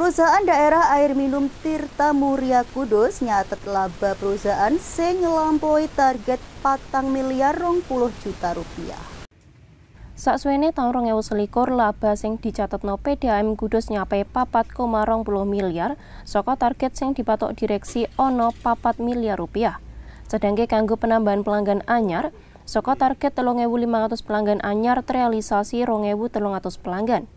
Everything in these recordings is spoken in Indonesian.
Perusahaan daerah air minum Tirta Muria Kudus nyatet laba perusahaan sing ngelampaui target patang miliar rong puluh juta rupiah. Saat Saksuwene taun 2021 laba sing no PDAM Kudus nyapai papat koma rong puluh miliar soko target sing dipatok direksi ono papat miliar rupiah. Sedangke kanggo penambahan pelanggan anyar soko target ratus pelanggan anyar terrealisasi 2300 pelanggan.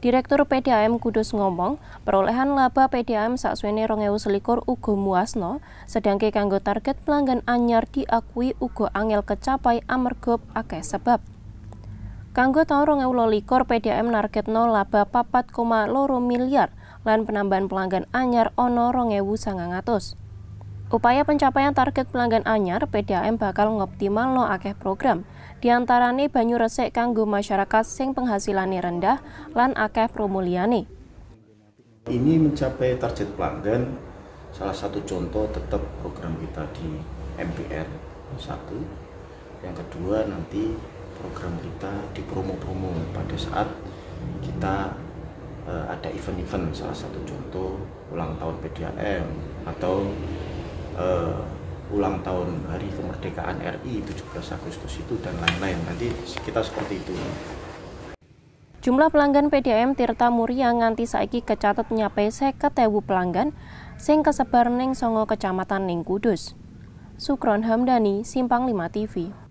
Direktur PDAM Kudus ngomong, perolehan laba PDAM rongewu selikor Ugo muasno, sedangke kanggo target pelanggan anyar diakui Ugo angel kecapai Amergob akeh sebab. Kanggo tahun rongewu 2022 PDAM target no laba 4,4 miliar lan penambahan pelanggan anyar ono rongewu sangangatus. Upaya pencapaian target pelanggan anyar PDAM bakal ngoptimal no akeh program, diantarane banyu resik kanggo masyarakat sing penghasilannya rendah lan akeh promuliani. Ini mencapai target pelanggan, salah satu contoh tetap program kita di MPR 1. Yang kedua nanti program kita di promo-promo pada saat kita eh, ada event-event, salah satu contoh ulang tahun PDAM atau uh, ulang tahun hari kemerdekaan RI 17 Agustus itu dan lain-lain. Nanti kita seperti itu. Jumlah pelanggan PDM Tirta yang nganti saiki kecatat nyapai seketewu pelanggan sing kesebar ning songo kecamatan ning Kudus. Sukron Hamdani, Simpang 5 TV.